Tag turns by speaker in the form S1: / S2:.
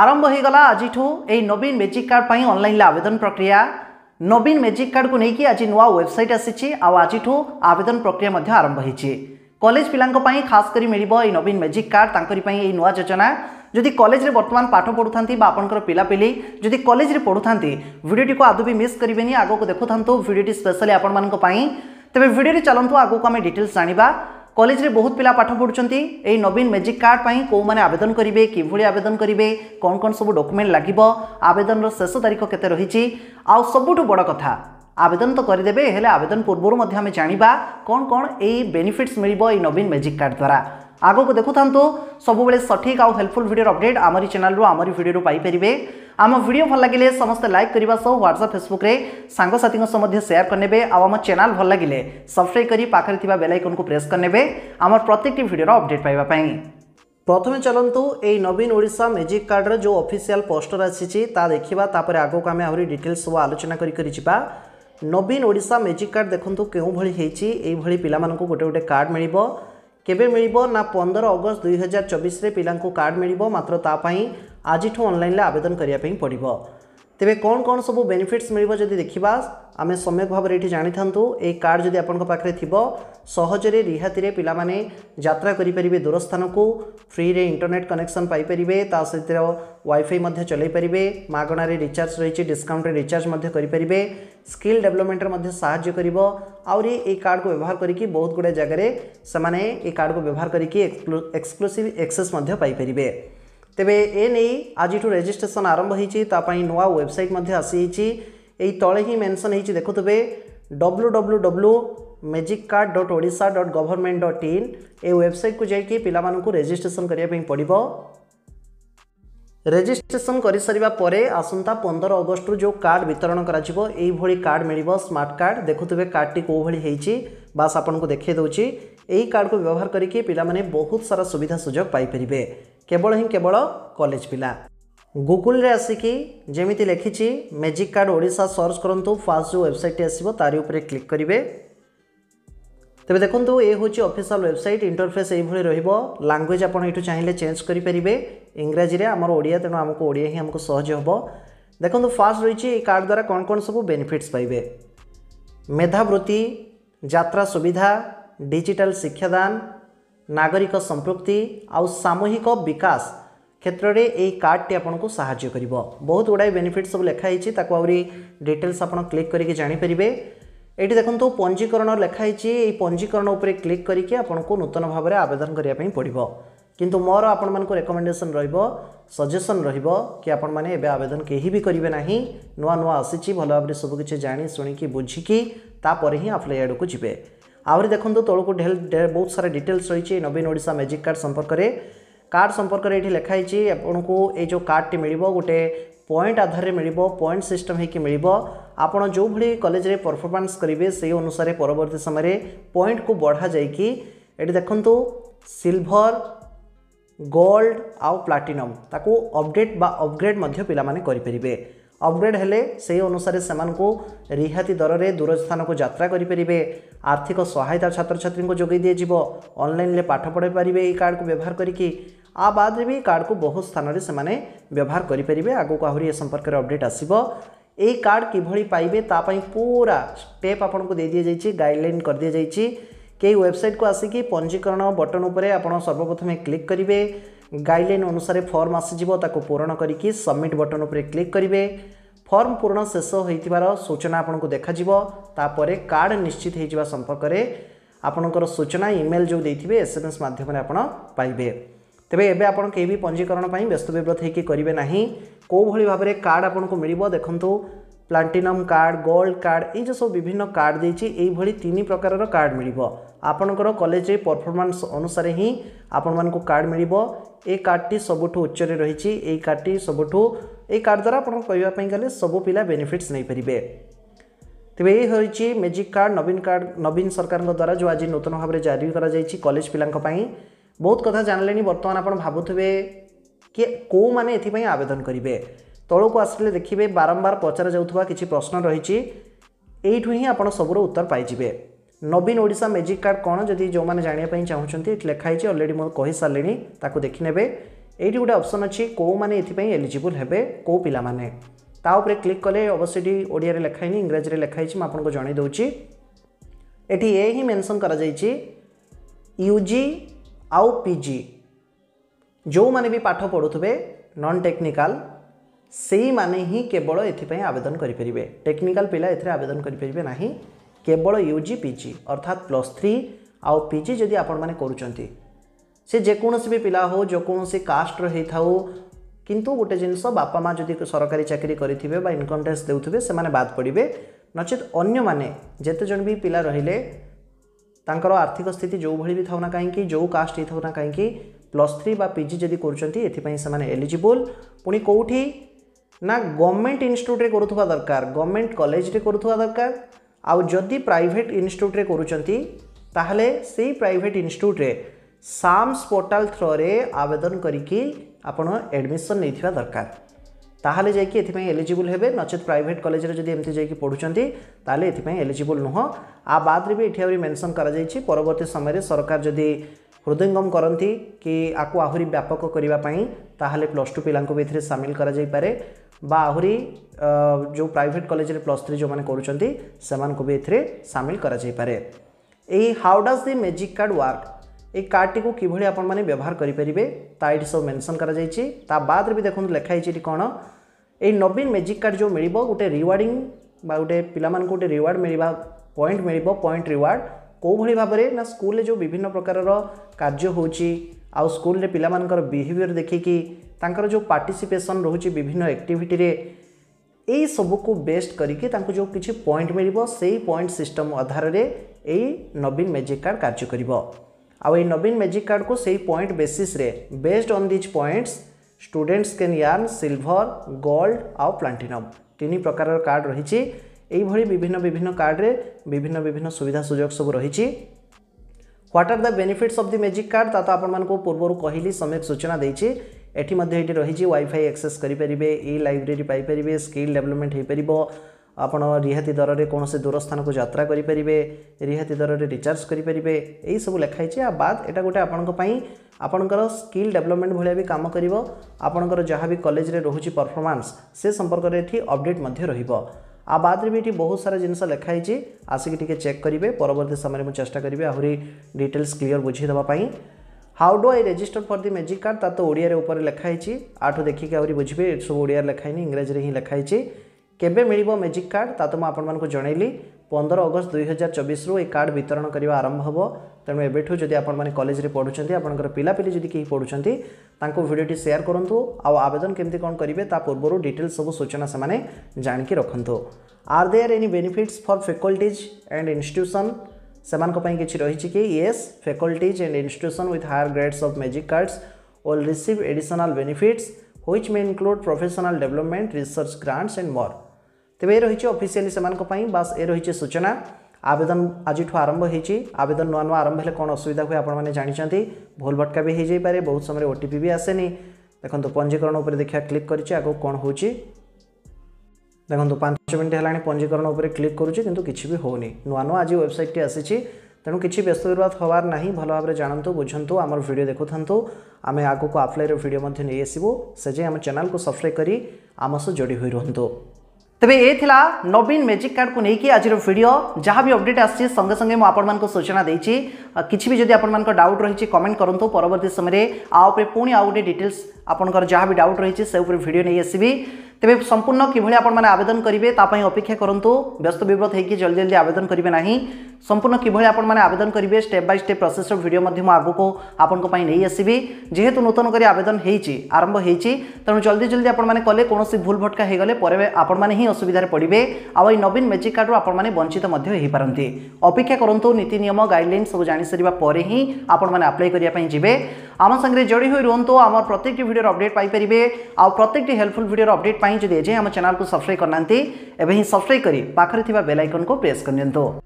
S1: आरंभ होगा आज नवीन मेजिक कार्ड पर अनलाइन आवेदन प्रक्रिया नवीन मेजिक कार्ड को लेकिन आज नुआ वेबसाइट आसी आज आवेदन प्रक्रिया आरंभ हो कलेज पिलाई खास कर मिल नवीन मेजिक कार्ड नुआ योजना जदि कलेज बर्तमान पाठ पढ़ु था आपंकर पिलापिली जदि कलेज पढ़ु था को आदौ भी मिस करेंगे आग देखु था भिडियोटी स्पेशली आपण मैं तेज भिडियो चलतु आगे आम डिटेल्स जाना কলেজে বহুত পিলা পাঠ পড়ুন এই নবীন মেজিক কার্ড পাই কেউমানে আবেদন করবে কিভাবে আবেদন করবে কম কম সব ডকুমেন্ট লাগিব আবেদনর শেষ তারিখ কেতে রয়েছে আবুঠু বড় কথা আবেদন তো করিদেবে হলে আবেদন পূর্বর মধ্যে আমি জাঁয়া কণ কণ এই বেনিফিটস মিলব এই নবীন মেজিক কার্ড দ্বারা आगक देखुंतु सबुबले सठिक आउ हेल्पफुल भिडियो अपडेट आमरी चेल आमरी भिडियो पाइपर आम भिड भल लगे समस्त लाइक करने ह्वाट्सअप फेसबुक सांगसाथी सेयार करने आम चेल भल लगे सब्सक्राइब कर पाखे बेलैकन को प्रेस करने आम प्रत्येक भिडियो अपडेट पाइबापी प्रथम চলন্তু ये नवीन ওড়িশা ম্যাজিক কার্ডর যে অফিসিয়াল পোস্টর আসিছি তা দেখিবা তারপরে আগুক আমি আহরি ডিটেলস সব আলোচনা করি করি যা নবীন ওড়িশা ম্যাজিক কার্ড দেখুন কেউভাবে হয়েছি এইভাবে পিলামানকু କେବେ ମିଳିବ ନା ପନ୍ଦର ଅଗଷ୍ଟ ଦୁଇ ହଜାର ଚବିଶରେ ପିଲାଙ୍କୁ କାର୍ଡ଼ ମିଳିବ ମାତ୍ର ତା ପାଇଁ ଆଜିଠୁ ଅନଲାଇନ୍ରେ ଆବେଦନ କରିବା ପାଇଁ ପଡ଼ିବ ତେବେ କ'ଣ କ'ଣ ସବୁ ବେନିଫିଟ୍ସ ମିଳିବ ଯଦି ଦେଖିବା ଆମେ ସମ୍ୟକ ଭାବରେ ଏଠି ଜାଣିଥାନ୍ତୁ ଏହି କାର୍ଡ଼ ଯଦି ଆପଣଙ୍କ ପାଖରେ ଥିବ ସହଜରେ ରିହାତିରେ ପିଲାମାନେ ଯାତ୍ରା କରିପାରିବେ ଦୂର ସ୍ଥାନକୁ ଫ୍ରିରେ ଇଣ୍ଟରନେଟ୍ କନେକ୍ସନ୍ ପାଇପାରିବେ ତା ସହିତ ୱାଇଫାଇ ମଧ୍ୟ ଚଲାଇ ପାରିବେ ମାଗଣାରେ ରିଚାର୍ଜ ରହିଛି ଡିସ୍କାଉଣ୍ଟରେ ରିଚାର୍ଜ ମଧ୍ୟ କରିପାରିବେ ସ୍କିଲ୍ ଡେଭଲପମେଣ୍ଟରେ ମଧ୍ୟ ସାହାଯ୍ୟ କରିବ ଆହୁରି ଏହି କାର୍ଡ଼କୁ ବ୍ୟବହାର କରିକି ବହୁତ ଗୁଡ଼ାଏ ଜାଗାରେ ସେମାନେ ଏହି କାର୍ଡ଼କୁ ବ୍ୟବହାର କରିକି ଏକ୍ସକ୍ଲୁସିଭ୍ ଏକ୍ସେସ୍ ମଧ୍ୟ ପାଇପାରିବେ ତେବେ ଏ ନେଇ ଆଜିଠୁ ରେଜିଷ୍ଟ୍ରେସନ୍ ଆରମ୍ଭ ହୋଇଛି ତା ପାଇଁ ନୂଆ ୱେବସାଇଟ୍ ମଧ୍ୟ ଆସିଯାଇଛି ଏହି ତଳେ ହିଁ ମେନ୍ସନ୍ ହୋଇଛି ଦେଖୁଥିବେ W W W magic card dot ओडा dot government dot in website को पिला पिलाजिट्रेसन करने पड़ो रेजिट्रेसन कर सर आसंता पंदर अगस्ट रू जो कार्ड वितरण होार्ड मिल स्मार्ट कार्ड देखु देखुए कार्डट कौ भाई बास आपको देखेदे यही कार्ड को व्यवहार करके पाने बहुत सारा सुविधा सुजोग पाई केवल ही केवल कलेज पिला गुगुल आसिकी जमी लिखी मेजिक कार्ड ओडा सर्च करूँ फास्ट जो वेबसाइट आसो तारी क्लिक करेंगे ତେବେ ଦେଖନ୍ତୁ ଏ ହେଉଛି ଅଫିସିଆଲ୍ ୱେବସାଇଟ୍ ଇଣ୍ଟରଫେସ୍ ଏଇଭଳି ରହିବ ଲାଙ୍ଗୁଏଜ୍ ଆପଣ ଏଇଠୁ ଚାହିଁଲେ ଚେଞ୍ଜ କରିପାରିବେ ଇଂରାଜୀରେ ଆମର ଓଡ଼ିଆ ତେଣୁ ଆମକୁ ଓଡ଼ିଆ ହିଁ ଆମକୁ ସହଜ ହେବ ଦେଖନ୍ତୁ ଫାର୍ଷ୍ଟ ରହିଛି ଏଇ କାର୍ଡ଼ ଦ୍ୱାରା କ'ଣ କ'ଣ ସବୁ ବେନିଫିଟ୍ସ ପାଇବେ ମେଧାବୃତ୍ତି ଯାତ୍ରା ସୁବିଧା ଡିଜିଟାଲ ଶିକ୍ଷାଦାନ ନାଗରିକ ସମ୍ପୃକ୍ତି ଆଉ ସାମୂହିକ ବିକାଶ କ୍ଷେତ୍ରରେ ଏହି କାର୍ଡ଼ଟି ଆପଣଙ୍କୁ ସାହାଯ୍ୟ କରିବ ବହୁତ ଗୁଡ଼ାଏ ବେନିଫିଟ୍ ସବୁ ଲେଖା ହେଇଛି ତାକୁ ଆହୁରି ଡିଟେଲ୍ସ ଆପଣ କ୍ଲିକ୍ କରିକି ଜାଣିପାରିବେ ଏଇଠି ଦେଖନ୍ତୁ ପଞ୍ଜୀକରଣ ଲେଖା ହେଇଛି ଏଇ ପଞ୍ଜୀକରଣ ଉପରେ କ୍ଲିକ୍ କରିକି ଆପଣଙ୍କୁ ନୂତନ ଭାବରେ ଆବେଦନ କରିବା ପାଇଁ ପଡ଼ିବ କିନ୍ତୁ ମୋର ଆପଣମାନଙ୍କୁ ରେକମେଣ୍ଡେସନ୍ ରହିବ ସଜେସନ୍ ରହିବ କି ଆପଣମାନେ ଏବେ ଆବେଦନ କେହି ବି କରିବେ ନାହିଁ ନୂଆ ନୂଆ ଆସିଛି ଭଲ ଭାବରେ ସବୁକିଛି ଜାଣି ଶୁଣିକି ବୁଝିକି ତାପରେ ହିଁ ଆପ୍ଲାଏ ଆଡ଼କୁ ଯିବେ ଆହୁରି ଦେଖନ୍ତୁ ତଳକୁ ବହୁତ ସାରା ଡିଟେଲ୍ସ ରହିଛି ନବୀନ ଓଡ଼ିଶା ମ୍ୟାଜିକ୍ କାର୍ଡ଼ ସମ୍ପର୍କରେ कार्ड संपर्क ये लिखाई आपन को ये जो कार्डटी मिल गोटे पॉइंट आधार में मिल पॉइंट सिस्टम होपड़ जो भी कलेज परफर्मास करेंगे से अनुसार परवर्त समय पॉइंट को बढ़ा जा देखु सिल्भर गोल्ड आउ प्लाटिनम ताको अपडेट बा अपग्रेड पाने पारे अपग्रेड हेले से अनुसार से रिहाती दर में दूर स्थान को जित्रा करेंगे आर्थिक सहायता छात्र छात्री को जगे दिजाव अनलाइन पाठ पढ़ाई पारे ये कार्ड को व्यवहार करी आ बादे भी कार्ड को बहुत स्थान से मैंने व्यवहार करें आगक आहरी ए संपर्क में अपडेट आसो कार्ड किभली पूरा स्टेप आपको दे दी जाइए गाइडलाइन कर दी जाइए कई वेबसाइट को आसिक पंजीकरण बटन उपर सर्वप्रथमें क्लिक करेंगे गाइडलाइन अनुसार फर्म आसीजो पूरण करके सबमिट बटन उपर क्लिक करेंगे फर्म पूरण शेष हो सूचना आपको देखा तापर कार्ड निश्चित हो संपर्क में आपणकर सूचना इमेल जो देते एस एम एस मध्यम आप ତେବେ ଏବେ ଆପଣ କେହି ବି ପଞ୍ଜୀକରଣ ପାଇଁ ବ୍ୟସ୍ତବିବ୍ରତ ହୋଇକି କରିବେ ନାହିଁ କେଉଁଭଳି ଭାବରେ କାର୍ଡ଼ ଆପଣଙ୍କୁ ମିଳିବ ଦେଖନ୍ତୁ ପ୍ଲାଟିନମ୍ କାର୍ଡ଼ ଗୋଲ୍ଡ କାର୍ଡ଼ ଏଇ ଯେଉଁ ସବୁ ବିଭିନ୍ନ କାର୍ଡ଼ ଦେଇଛି ଏଇଭଳି ତିନି ପ୍ରକାରର କାର୍ଡ଼ ମିଳିବ ଆପଣଙ୍କର କଲେଜରେ ପରଫର୍ମାନ୍ସ ଅନୁସାରେ ହିଁ ଆପଣମାନଙ୍କୁ କାର୍ଡ଼ ମିଳିବ ଏ କାର୍ଡ଼ଟି ସବୁଠୁ ଉଚ୍ଚରେ ରହିଛି ଏଇ କାର୍ଡ଼ଟି ସବୁଠୁ ଏଇ କାର୍ଡ଼ ଦ୍ୱାରା ଆପଣଙ୍କୁ କହିବା ପାଇଁ ଗଲେ ସବୁ ପିଲା ବେନିଫିଟ୍ସ ନେଇପାରିବେ ତେବେ ଏ ହେଉଛି ମେଜିକ୍ କାର୍ଡ଼ ନବୀନ କାର୍ଡ଼ ନବୀନ ସରକାରଙ୍କ ଦ୍ୱାରା ଯେଉଁ ଆଜି ନୂତନ ଭାବରେ ଜାରି କରାଯାଇଛି କଲେଜ ପିଲାଙ୍କ ପାଇଁ ବହୁତ କଥା ଜାଣିଲେଣି ବର୍ତ୍ତମାନ ଆପଣ ଭାବୁଥିବେ କିଏ କେଉଁମାନେ ଏଥିପାଇଁ ଆବେଦନ କରିବେ ତଳକୁ ଆସିଲେ ଦେଖିବେ ବାରମ୍ବାର ପଚରାଯାଉଥିବା କିଛି ପ୍ରଶ୍ନ ରହିଛି ଏଇଠୁ ହିଁ ଆପଣ ସବୁର ଉତ୍ତର ପାଇଯିବେ ନବୀନ ଓଡ଼ିଶା ମେଜିକ୍ କାର୍ଡ଼ କ'ଣ ଯଦି ଯେଉଁମାନେ ଜାଣିବା ପାଇଁ ଚାହୁଁଛନ୍ତି ଏଠି ଲେଖା ହେଇଛି ଅଲରେଡ଼ି ମୁଁ କହିସାରିଲିଣି ତାକୁ ଦେଖିନେବେ ଏଇଠି ଗୋଟେ ଅପସନ୍ ଅଛି କେଉଁମାନେ ଏଥିପାଇଁ ଏଲିଜିବୁଲ୍ ହେବେ କେଉଁ ପିଲାମାନେ ତା ଉପରେ କ୍ଲିକ୍ କଲେ ଅବଶ୍ୟ ଏଠି ଓଡ଼ିଆରେ ଲେଖା ହେଇନି ଇଂରାଜୀରେ ଲେଖା ହେଇଛି ମୁଁ ଆପଣଙ୍କୁ ଜଣାଇ ଦେଉଛି ଏଠି ଏ ହିଁ ମେନ୍ସନ୍ କରାଯାଇଛି ୟୁଜି आउ पिजी जो मैंने भी पाठ पढ़ुवे नन टेक्निकाल से माने ही केवल आवेदन करेंगे टेक्निकाल पा एवेदन ना केवल यू जि पिजि अर्थात प्लस थ्री आउ पिजी पिजि से आपचेकोसी भी पिला हो सी कास्टर हो था कितु गोटे जिनस बापा माँ जदि सरकारी चाकरी करेंगे इनकम टैक्स देने बाद पड़े नचे जिते जन भी पिला रही ତାଙ୍କର ଆର୍ଥିକ ସ୍ଥିତି ଯେଉଁଭଳି ବି ଥାଉ ନା କାହିଁକି ଯେଉଁ କାଷ୍ଟ ହେଇଥାଉ ନା କାହିଁକି ପ୍ଲସ୍ ଥ୍ରୀ ବା ପିଜି ଯଦି କରୁଛନ୍ତି ଏଥିପାଇଁ ସେମାନେ ଏଲିଜିବୁଲ୍ ପୁଣି କେଉଁଠି ନା ଗଭର୍ଣ୍ଣମେଣ୍ଟ ଇନଷ୍ଟିଚ୍ୟୁଟ୍ରେ କରୁଥିବା ଦରକାର ଗଭର୍ଣ୍ଣମେଣ୍ଟ କଲେଜରେ କରୁଥିବା ଦରକାର ଆଉ ଯଦି ପ୍ରାଇଭେଟ୍ ଇନଷ୍ଟିଚ୍ୟୁଟ୍ରେ କରୁଛନ୍ତି ତାହେଲେ ସେଇ ପ୍ରାଇଭେଟ୍ ଇନଷ୍ଟିଚ୍ୟୁଟ୍ରେ ସାମ୍ସ ପୋର୍ଟାଲ୍ ଥ୍ରୋରେ ଆବେଦନ କରିକି ଆପଣ ଆଡ଼ମିସନ୍ ନେଇଥିବା ଦରକାର ତାହେଲେ ଯାଇକି ଏଥିପାଇଁ ଏଲିଜିବୁଲ୍ ହେବେ ନଚେତ୍ ପ୍ରାଇଭେଟ୍ କଲେଜରେ ଯଦି ଏମିତି ଯାଇକି ପଢ଼ୁଛନ୍ତି ତାହେଲେ ଏଥିପାଇଁ ଏଲିଜିବୁଲ୍ ନୁହଁ ଆ ବାଦରେ ବି ଏଠି ଆହୁରି ମେନସନ୍ କରାଯାଇଛି ପରବର୍ତ୍ତୀ ସମୟରେ ସରକାର ଯଦି ହୃଦୟଙ୍ଗମ କରନ୍ତି କି ଆକୁ ଆହୁରି ବ୍ୟାପକ କରିବା ପାଇଁ ତାହେଲେ ପ୍ଲସ୍ ଟୁ ପିଲାଙ୍କୁ ବି ଏଥିରେ ସାମିଲ କରାଯାଇପାରେ ବା ଆହୁରି ଯେଉଁ ପ୍ରାଇଭେଟ୍ କଲେଜରେ ପ୍ଲସ୍ ଥ୍ରୀ ଯେଉଁମାନେ କରୁଛନ୍ତି ସେମାନଙ୍କୁ ବି ଏଥିରେ ସାମିଲ କରାଯାଇପାରେ ଏହି how does the magic card work ये कार्डटी कि करेंगे ताकि सब मेनसन कर बाद भी देखते लिखाई कौन ये नवीन मेजिक कार्ड जो मिले गोटे रिवार्डिंग गोटे पिला गोटे रिवार्ड मिल पॉइंट मिल पॉइंट रिवार्ड कौली भाव में ना स्कूल जो विभिन्न प्रकार कार्य हो स्कूल पिला बिहेवियर देखिकी जो पार्टीसीपेसन रोचे विभिन्न एक्टिविटी ये सब कु बेस्ट करके जो किसी पॉइंट मिल पॉइंट सिस्टम आधार में यही नवीन मेजिक कार्ड कार्य कर आई नवीन मैजिक कार्ड को सही पॉइंट बेसिस रे based on these points students can earn silver gold आउ प्लाटिनम तीन प्रकार कार्ड रही यही विभिन्न विभिन्न में विभिन्न विभिन्न सुविधा सुजोग सब रही what are the benefits of the magic card ता तो आपको पूर्व कहली समय सूचना देखिए ये रही वाइफाई एक्सेस करेंगे इ लाइब्रेरी पारे स्किल डेवलपमेंट हो पार ଆପଣ ରିହାତି ଦରରେ କୌଣସି ଦୂର ସ୍ଥାନକୁ ଯାତ୍ରା କରିପାରିବେ ରିହାତି ଦରରେ ରିଚାର୍ଜ କରିପାରିବେ ଏହିସବୁ ଲେଖା ହେଇଛି ଆଉ ବାଦ୍ ଏଇଟା ଗୋଟେ ଆପଣଙ୍କ ପାଇଁ ଆପଣଙ୍କର ସ୍କିଲ୍ ଡେଭଲପମେଣ୍ଟ ଭଳିଆ ବି କାମ କରିବ ଆପଣଙ୍କର ଯାହା ବି କଲେଜରେ ରହୁଛି ପରଫର୍ମାନ୍ସ ସେ ସମ୍ପର୍କରେ ଏଠି ଅପଡ଼େଟ୍ ମଧ୍ୟ ରହିବ ଆଉ ବାଦରେ ବି ଏଠି ବହୁତ ସାରା ଜିନିଷ ଲେଖା ହେଇଛି ଆସିକି ଟିକେ ଚେକ୍ କରିବେ ପରବର୍ତ୍ତୀ ସମୟରେ ମୁଁ ଚେଷ୍ଟା କରିବି ଆହୁରି ଡିଟେଲ୍ସ କ୍ଲିଅର ବୁଝେଇ ଦେବା ପାଇଁ how do I register for the magic card ता तो ओडिया रे ऊपर लिखाई आठ देखिक आहरी बुझे सब ओडिया लिखाई इंग्राजी हिं लिखाई केबे मिली बो मैजिक कार्ड ता तो मैं आपको जनइली पंदर अगस्त दुई हजार चबीस रु कार्ड वितरण करवा आरंभ हम तेणु एबू जदि आपज पढ़ुंत आपर पिलापिली जी कहीं पढ़ुंट भिडियोटी सेयार करूँ आउ आवेदन केमी कौन करेंगे पूर्व डिटेल सब सूचना से मैंने जाणी रखु are there any benefits for faculties and institution से किसी रही कि yes faculties and institution with higher grades of magic cards will receive additional benefits which may include professional development research grants and more तेज रही officially बास ए रही सूचना आवेदन आज आरंभ हो आवेदन नुआ नुआ आरंभ हेल्ले कौन असुविधा हुए आपने जानते भूल भटका भी हो पाए बहुत समय ओटीपी भी आसेनी देखो तो पंजीकरण उपर देखा क्लिक कर कौन हो देखो तो पांच मिनट है पंजीकरण उपर क्लिक करूँ कि भी होनी नुआ नुआ आज वेबसाइट टी आसी तेणु किसी व्यस्त विवाद हवार ना भल भाव में जानतु बुझु आम भिड देखु था आम आगे अफलाइन भिडियो नहीं आसबू से आम चेल को सब्सक्राइब कर आम सह जोड़ी हो रुंतु ତେବେ ଏ ଥିଲା ନବୀନ ମ୍ୟାଜିକ୍ କାର୍ଡ଼କୁ ନେଇକି ଆଜିର ଭିଡ଼ିଓ ଯାହା ବି ଅପଡ଼େଟ୍ ଆସିଛି ସଙ୍ଗେ ସଙ୍ଗେ ମୁଁ ଆପଣମାନଙ୍କୁ ସୂଚନା ଦେଇଛି କିଛି ବି ଯଦି ଆପଣମାନଙ୍କ ଡାଉଟ୍ ରହିଛି କମେଣ୍ଟ କରନ୍ତୁ ପରବର୍ତ୍ତୀ ସମୟରେ ଆ ଉପରେ ପୁଣି ଆଉ ଗୋଟେ ଡିଟେଲ୍ସ ଆପଣଙ୍କର ଯାହା ବି ଡାଉଟ୍ ରହିଛି ସେ ଉପରେ ଭିଡ଼ିଓ ନେଇ ଆସିବି ତେବେ ସମ୍ପୂର୍ଣ୍ଣ କିଭଳି ଆପଣମାନେ ଆବେଦନ କରିବେ ତା ପାଇଁ ଅପେକ୍ଷା କରନ୍ତୁ ବ୍ୟସ୍ତ ବିବ୍ରତ ହୋଇକି ଜଲ୍ଦି ଜଲ୍ଦି ଆବେଦନ କରିବେ ନାହିଁ ସମ୍ପୂର୍ଣ୍ଣ କିଭଳି ଆପଣମାନେ ଆବେଦନ କରିବେ ଷ୍ଟେପ୍ ବାଇ ଷ୍ଟେପ୍ ପ୍ରୋସେସ୍ର ଭିଡ଼ିଓ ମଧ୍ୟ ମୁଁ ଆଗକୁ ଆପଣଙ୍କ ପାଇଁ ନେଇ ଆସିବି ଯେହେତୁ ନୂତନ କରି ଆବେଦନ ହୋଇଛି ଆରମ୍ଭ ହୋଇଛି ତେଣୁ ଜଲ୍ଦି ଜଲ୍ଦି ଆପଣମାନେ କଲେ କୌଣସି ଭୁଲ ଭଟକା ହୋଇଗଲେ ପରେ ଆପଣମାନେ ହିଁ ଅସୁବିଧାରେ ପଡ଼ିବେ ଆଉ ଏଇ ନବୀନ ମେଜିକ୍ କାର୍ଡ଼ରୁ ଆପଣମାନେ ବଞ୍ଚିତ ମଧ୍ୟ ହୋଇପାରନ୍ତି ଅପେକ୍ଷା କରନ୍ତୁ ନୀତି ନିୟମ ଗାଇଡ଼ଲାଇନ୍ ସବୁ ଜାଣିସାରିବା ପରେ ହିଁ ଆପଣମାନେ ଆପ୍ଲାଏ କରିବା ପାଇଁ ଯିବେ ଆମ ସାଙ୍ଗରେ ଯୋଡ଼ି ହୋଇ ରୁହନ୍ତୁ ଆମର ପ୍ରତ୍ୟେକଟି ଭିଡ଼ିଓର ଅପଡ଼େଟ୍ ପାଇପାରିବେ ଆଉ ପ୍ରତ୍ୟେକଟି ହେଲ୍ପଫୁଲ୍ ଭିଡ଼ିଓର ଅପଡ଼େଟ୍ जदि एजाएं आम चेल को सब्सक्राइब करना तेब हिं सब्सक्राइब कर पाखे बेल आइकन को प्रेस कर